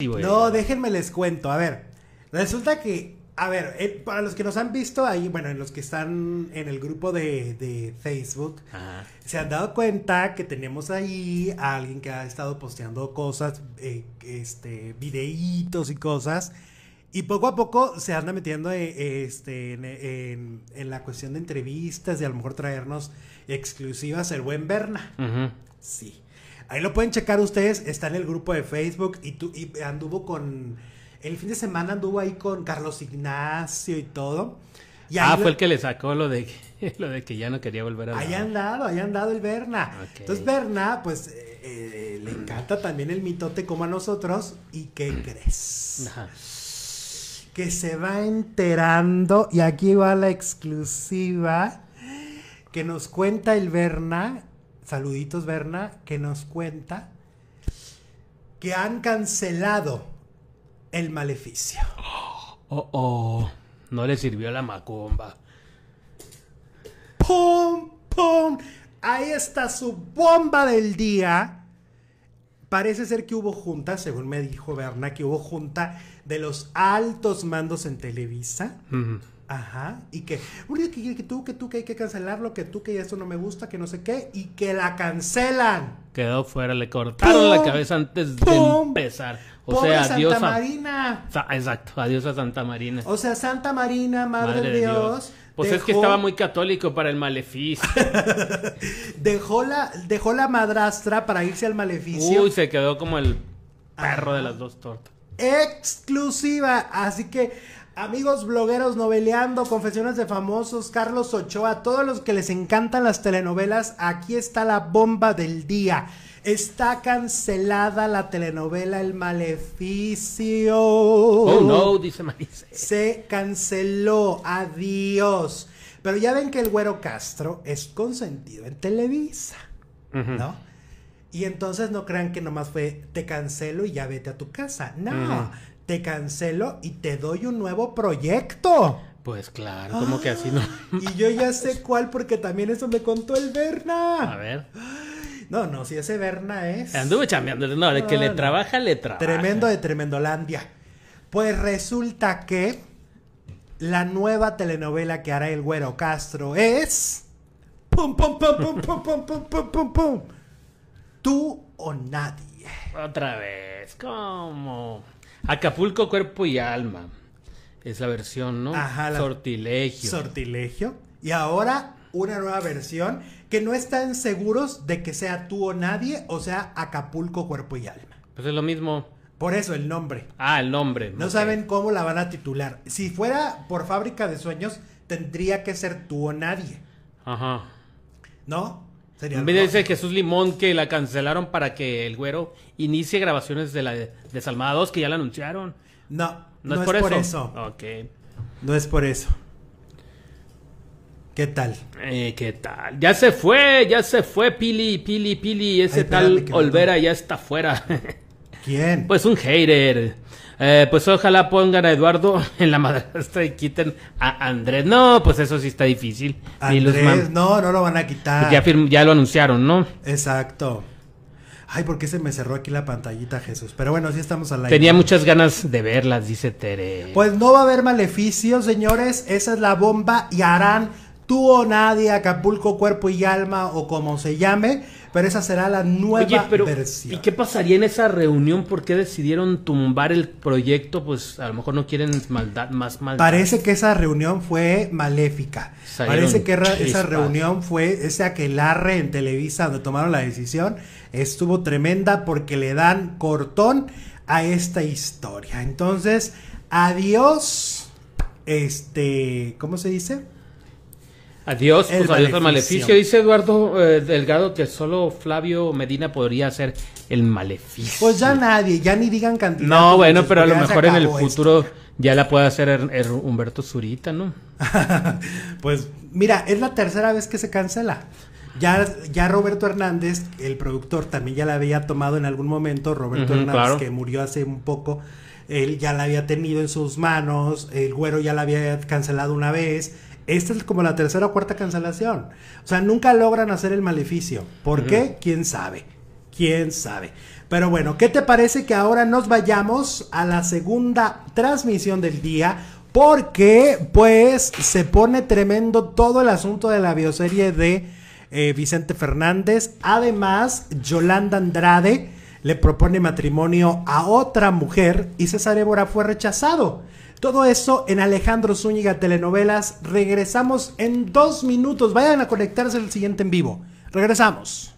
No, déjenme les cuento. A ver, resulta que, a ver, eh, para los que nos han visto ahí, bueno, en los que están en el grupo de, Facebook, se han dado cuenta que tenemos ahí a alguien que ha estado posteando cosas, eh, este, videitos y cosas. Y poco a poco se anda metiendo eh, este, en, la cuestión de entrevistas y a lo mejor traernos exclusivas el buen Berna. Sí. Ahí lo pueden checar ustedes, está en el grupo de Facebook y, tu, anduvo con... El fin de semana anduvo ahí con Carlos Ignacio y todo. ah, fue el que le sacó lo de, lo de que ya no quería volver a... Ahí han dado, ahí han dado el Berna. Entonces Berna, pues eh, eh, le encanta también el mitote como a nosotros. ¿Y qué crees? Que se va enterando, y aquí va la exclusiva, que nos cuenta el Berna saluditos Berna, que nos cuenta que han cancelado el maleficio. Oh, oh, no le sirvió la macumba. ¡Pum, pum! Ahí está su bomba del día. Parece ser que hubo junta, según me dijo Berna, que hubo junta de los altos mandos en Televisa. Ajá, y que, que, que tú, que tú, que hay que cancelarlo, que tú, que eso no me gusta, que no sé qué, y que la cancelan. Quedó fuera, le cortaron la cabeza antes de empezar. O Pobre sea, Santa Marina. Exacto, adiós a Santa Marina. O sea, Santa Marina, Madre, de Dios. Pues es que estaba muy católico para el maleficio. dejó, la, dejó la madrastra para irse al maleficio. Uy, se quedó como el perro de las dos tortas. Exclusiva, así que Amigos blogueros, noveleando, confesiones de famosos, Carlos Ochoa, todos los que les encantan las telenovelas, aquí está la bomba del día. Está cancelada la telenovela El Maleficio. Oh no, dice Marisa. Se canceló, adiós. Pero ya ven que el güero Castro es consentido en Televisa, ¿no? Y entonces no crean que nomás fue te cancelo y ya vete a tu casa. No te cancelo y te doy un nuevo proyecto. Pues claro, como que así no. Ah, y yo ya sé cuál, porque también eso me contó el Berna. A ver. No, no, si ese Berna es. Anduve chameando, no, de que le trabaja, le trabaja. Tremendo de Tremendolandia. Pues resulta que la nueva telenovela que hará el Güero Castro es. ¡Pum, pum, pum, pum, pum, pum, pum, pum, pum, pum! Tú o nadie. Otra vez, ¿cómo? Acapulco, cuerpo y alma. Es la versión, ¿no? Ajá. Sortilegio. Sortilegio. Y ahora una nueva versión que no están seguros de que sea tú o nadie, o sea, Acapulco, cuerpo y alma. Pues es lo mismo. Por eso el nombre. Ah, el nombre. No saben cómo la van a titular. Si fuera por fábrica de sueños, tendría que ser tú o nadie. Ajá. ¿No? Sería dice Jesús Limón que la cancelaron para que el güero inicie grabaciones de la Desalmada 2 que ya la anunciaron. No, no, es, por, eso? No es por eso. ¿Qué tal? Eh, ¿Qué tal? Ya se fue, ya se fue, Pili, Pili, Pili. Ese tal Olvera ya está afuera. ¿Quién? Pues un hater. Eh, pues ojalá pongan a Eduardo en la madrastra y quiten a Andrés. No, pues eso sí está difícil. Andrés, no, no lo van a quitar. Pues ya, ya lo anunciaron, ¿no? Exacto. Ay, ¿por qué se me cerró aquí la pantallita, Jesús? Pero bueno, sí estamos al Tenía muchas ganas de verlas, dice Tere. Pues no va a haber maleficios, señores. Esa es la bomba y harán tú o nadie, Acapulco, cuerpo y alma o como se llame, pero esa será la nueva versión. ¿Y qué pasaría en esa reunión? ¿Por qué decidieron tumbar el proyecto? Pues a lo mejor no quieren maldad, más maldad. Parece que esa reunión fue maléfica. Parece que esa reunión fue ese aquelarre en Televisa donde tomaron la decisión. Estuvo tremenda porque le dan cortón a esta historia. Entonces, adiós. Este, ¿cómo se dice? Adiós, pues adiós al maleficio. Dice Eduardo eh, Delgado que solo Flavio Medina podría ser el maleficio. Pues ya nadie, ya ni digan cantidad. No, bueno, pero a lo mejor en el futuro ya la puede hacer er, er, Humberto Zurita, ¿no? pues mira, es la tercera vez que se cancela. Ya, ya Roberto Hernández, el productor, también ya la había tomado en algún momento. Roberto Hernández, que murió hace un poco, él ya la había tenido en sus manos. El güero ya la había cancelado una vez esta es como la tercera o cuarta cancelación. O sea, nunca logran hacer el maleficio. ¿Por qué? ¿Quién sabe? ¿Quién sabe? Pero bueno, ¿qué te parece que ahora nos vayamos a la segunda transmisión del día? Porque pues se pone tremendo todo el asunto de la bioserie de eh, Vicente Fernández. Además, Yolanda Andrade le propone matrimonio a otra mujer y César Évora fue rechazado. Todo eso en Alejandro Zúñiga Telenovelas. Regresamos en dos minutos. Vayan a conectarse al siguiente en vivo. Regresamos.